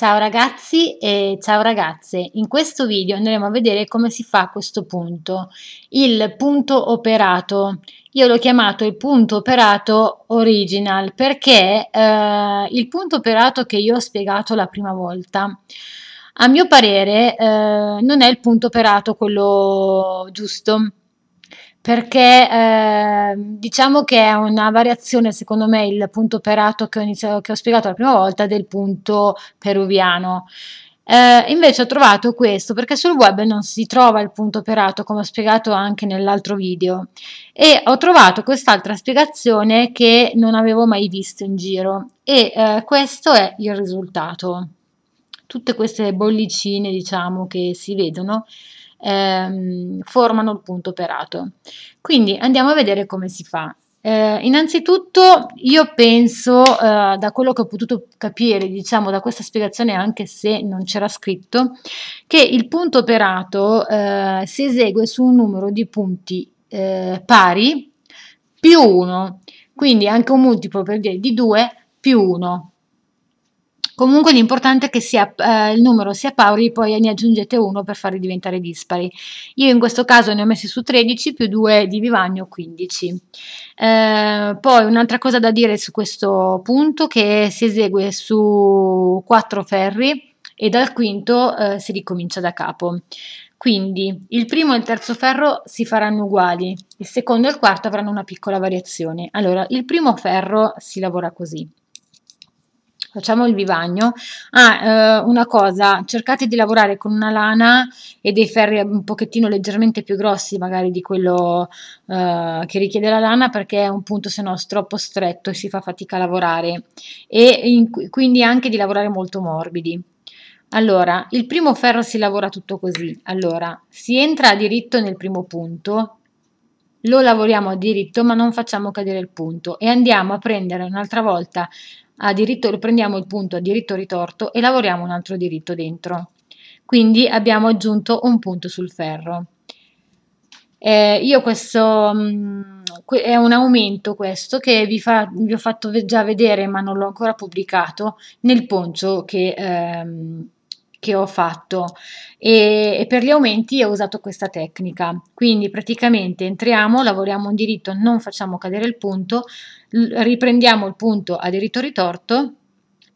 Ciao ragazzi e ciao ragazze, in questo video andremo a vedere come si fa questo punto, il punto operato. Io l'ho chiamato il punto operato original perché eh, il punto operato che io ho spiegato la prima volta, a mio parere eh, non è il punto operato quello giusto perché eh, diciamo che è una variazione, secondo me, il punto perato che ho, iniziato, che ho spiegato la prima volta del punto peruviano. Eh, invece ho trovato questo perché sul web non si trova il punto operato come ho spiegato anche nell'altro video e ho trovato quest'altra spiegazione che non avevo mai visto in giro e eh, questo è il risultato. Tutte queste bollicine diciamo che si vedono ehm, formano il punto operato. Quindi andiamo a vedere come si fa. Eh, innanzitutto io penso, eh, da quello che ho potuto capire, diciamo da questa spiegazione anche se non c'era scritto, che il punto operato eh, si esegue su un numero di punti eh, pari più 1, quindi anche un multiplo per dire di 2 più 1. Comunque l'importante è che sia, eh, il numero sia pari, poi ne aggiungete uno per farli diventare dispari. Io in questo caso ne ho messi su 13 più 2 di Vivagno 15. Eh, poi un'altra cosa da dire su questo punto che si esegue su 4 ferri e dal quinto eh, si ricomincia da capo. Quindi il primo e il terzo ferro si faranno uguali, il secondo e il quarto avranno una piccola variazione. Allora, il primo ferro si lavora così facciamo il vivagno. Ah, eh, una cosa, cercate di lavorare con una lana e dei ferri un pochettino leggermente più grossi magari di quello eh, che richiede la lana perché è un punto se no troppo stretto e si fa fatica a lavorare e in, quindi anche di lavorare molto morbidi. Allora, il primo ferro si lavora tutto così. Allora, si entra a diritto nel primo punto, lo lavoriamo a diritto ma non facciamo cadere il punto e andiamo a prendere un'altra volta a diritto, prendiamo il punto a diritto ritorto e lavoriamo un altro diritto dentro. Quindi abbiamo aggiunto un punto sul ferro. Eh, io questo mh, mm, è un aumento questo che vi, fa, vi, ho fatto già vedere ma non l'ho ancora pubblicato nel poncio che ehm, che ho fatto e, e, per gli aumenti ho usato questa tecnica quindi praticamente entriamo lavoriamo un diritto non facciamo cadere il punto riprendiamo il punto a diritto ritorto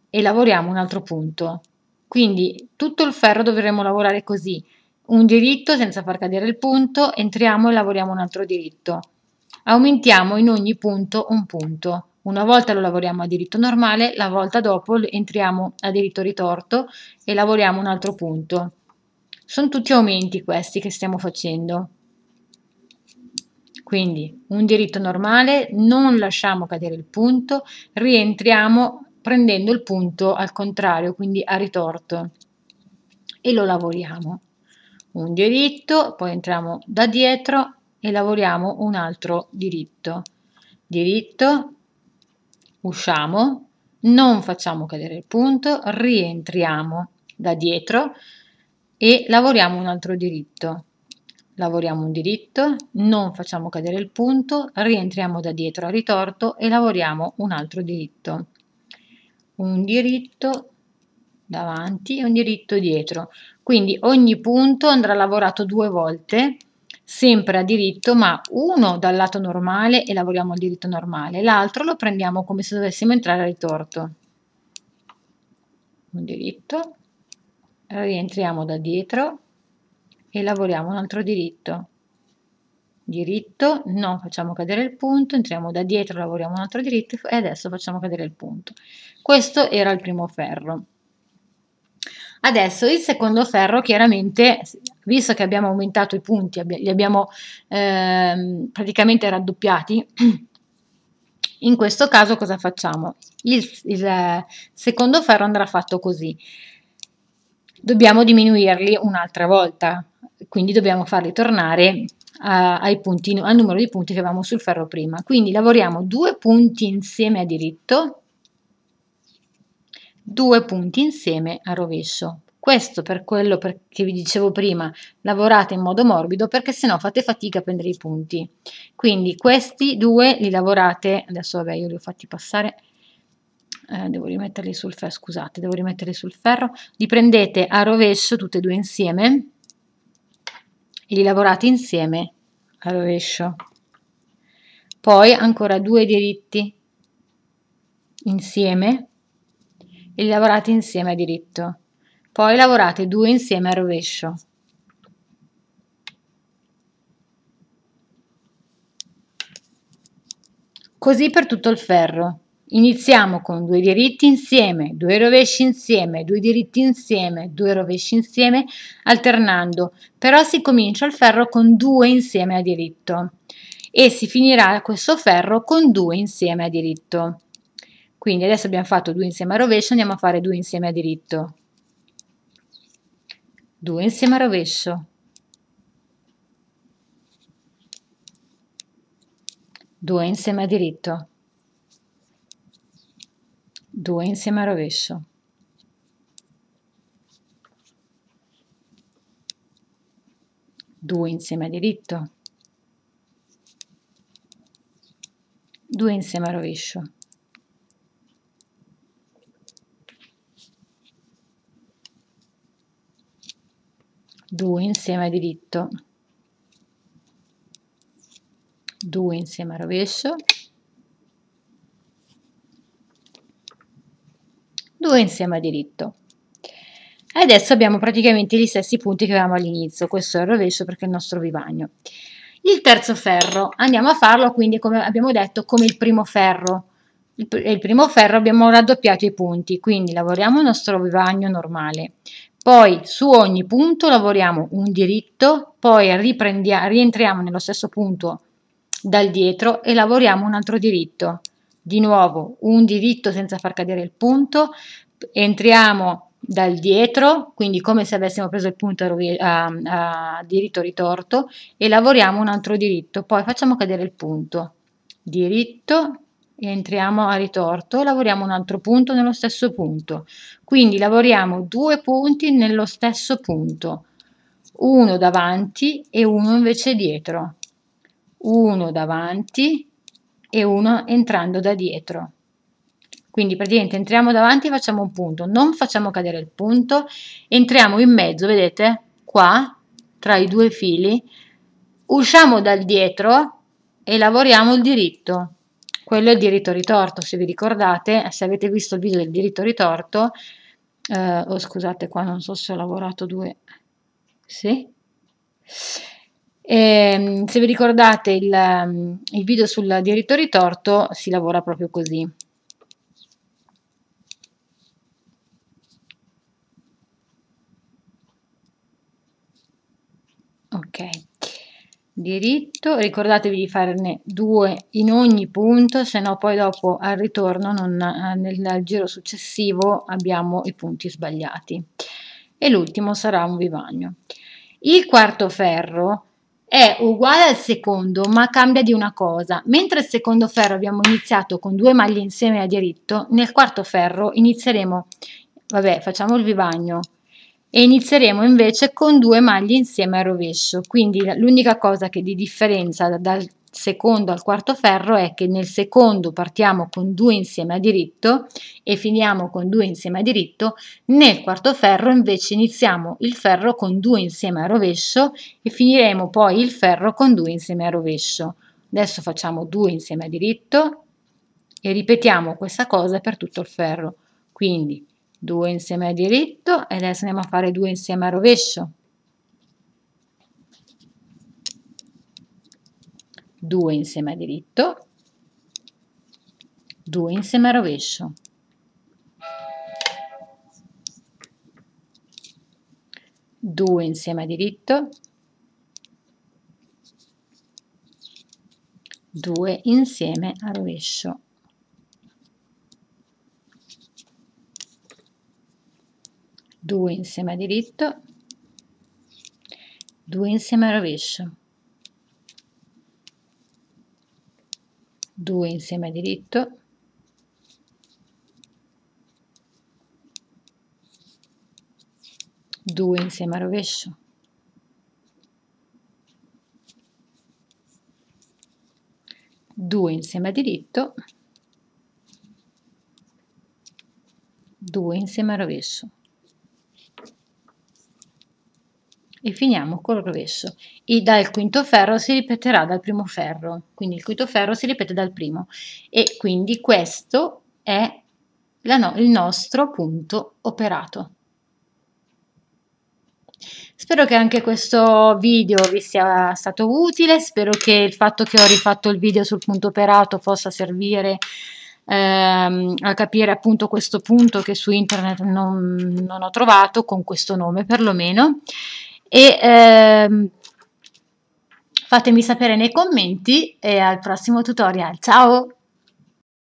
e lavoriamo un altro punto quindi tutto il ferro dovremo lavorare così un diritto senza far cadere il punto entriamo e lavoriamo un altro diritto aumentiamo in ogni punto un punto una volta lo lavoriamo a diritto normale, la volta dopo entriamo a diritto ritorto e lavoriamo un altro punto. Sono tutti aumenti questi che stiamo facendo. Quindi un diritto normale, non lasciamo cadere il punto, rientriamo prendendo il punto al contrario, quindi a ritorto e lo lavoriamo. Un diritto, poi entriamo da dietro e lavoriamo un altro diritto. Diritto, usciamo, non facciamo cadere il punto, rientriamo da dietro e lavoriamo un altro diritto. Lavoriamo un diritto, non facciamo cadere il punto, rientriamo da dietro a ritorto e lavoriamo un altro diritto. Un diritto davanti e un diritto dietro. Quindi ogni punto andrà lavorato due volte sempre a diritto, ma uno dal lato normale e lavoriamo al diritto normale, l'altro lo prendiamo come se dovessimo entrare a ritorto. Un diritto, rientriamo da dietro e lavoriamo un altro diritto. Diritto, non facciamo cadere il punto, entriamo da dietro, lavoriamo un altro diritto e adesso facciamo cadere il punto. Questo era il primo ferro. Adesso il secondo ferro chiaramente, visto che abbiamo aumentato i punti, li abbiamo eh, praticamente raddoppiati, in questo caso cosa facciamo? Il, il secondo ferro andrà fatto così. Dobbiamo diminuirli un'altra volta, quindi dobbiamo farli tornare a, punti, al numero di punti che avevamo sul ferro prima. Quindi lavoriamo due punti insieme a diritto, due punti insieme a rovescio. Questo per quello che vi dicevo prima, lavorate in modo morbido perché sennò fate fatica a prendere i punti. Quindi questi due li lavorate, adesso vabbè io li ho fatti passare, eh, devo rimetterli sul ferro, scusate, devo rimetterli sul ferro, li prendete a rovescio tutti e due insieme e li lavorate insieme a rovescio. Poi ancora due diritti insieme e lavorate insieme a diritto. Poi lavorate due insieme a rovescio. Così per tutto il ferro. Iniziamo con due diritti insieme, due rovesci insieme, due diritti insieme, due rovesci insieme, alternando, però si comincia il ferro con due insieme a diritto e si finirà questo ferro con due insieme a diritto. Quindi adesso abbiamo fatto 2 insieme a rovescio, andiamo a fare 2 insieme a diritto. 2 insieme a rovescio. 2 insieme a diritto. 2 insieme a rovescio. Due insieme a diritto, due insieme a rovescio. 2 insieme a diritto 2 insieme a rovescio 2 insieme a diritto adesso abbiamo praticamente gli stessi punti che avevamo all'inizio questo è il rovescio perché è il nostro vivagno il terzo ferro andiamo a farlo quindi come abbiamo detto come il primo ferro il primo ferro abbiamo raddoppiato i punti quindi lavoriamo il nostro vivagno normale poi su ogni punto lavoriamo un diritto, poi rientriamo nello stesso punto dal dietro e lavoriamo un altro diritto. Di nuovo un diritto senza far cadere il punto, entriamo dal dietro, quindi come se avessimo preso il punto a, a, a diritto ritorto e lavoriamo un altro diritto, poi facciamo cadere il punto. Diritto, entriamo a ritorto e lavoriamo un altro punto nello stesso punto. Quindi lavoriamo due punti nello stesso punto, uno davanti e uno invece dietro, uno davanti e uno entrando da dietro. Quindi praticamente entriamo davanti e facciamo un punto, non facciamo cadere il punto, entriamo in mezzo, vedete, qua, tra i due fili, usciamo dal dietro e lavoriamo il diritto quello è il diritto ritorto, se vi ricordate, se avete visto il video del diritto ritorto, eh, oh, scusate qua non so se ho lavorato due, sì? E, ehm, se vi ricordate il, ehm, il video sul diritto ritorto si lavora proprio così, ok diritto, ricordatevi di farne due in ogni punto, se no poi dopo al ritorno, non, eh, nel, nel, giro successivo, abbiamo i punti sbagliati. E l'ultimo sarà un vivagno. Il quarto ferro è uguale al secondo ma cambia di una cosa. Mentre il secondo ferro abbiamo iniziato con due maglie insieme a diritto, nel quarto ferro inizieremo, vabbè facciamo il vivagno, e inizieremo invece con due maglie insieme al rovescio quindi l'unica cosa che di differenza dal secondo al quarto ferro è che nel secondo partiamo con due insieme a diritto e finiamo con due insieme a diritto nel quarto ferro invece iniziamo il ferro con due insieme a rovescio e finiremo poi il ferro con due insieme a rovescio adesso facciamo due insieme a diritto e ripetiamo questa cosa per tutto il ferro quindi 2 insieme a diritto e adesso andiamo a fare 2 insieme a rovescio 2 insieme a diritto 2 insieme a rovescio due insieme a diritto, due insieme a rovescio. 2 insieme a diritto 2 insieme a rovescio 2 insieme a diritto 2 insieme a rovescio 2 insieme a diritto 2 insieme a rovescio e finiamo col rovescio e dal quinto ferro si ripeterà dal primo ferro quindi il quinto ferro si ripete dal primo e quindi questo è no il nostro punto operato Spero che anche questo video vi sia stato utile, spero che il fatto che ho rifatto il video sul punto operato possa servire ehm, a capire appunto questo punto che su internet non, non ho trovato, con questo nome perlomeno e ehm, fatemi sapere nei commenti e al prossimo tutorial. Ciao!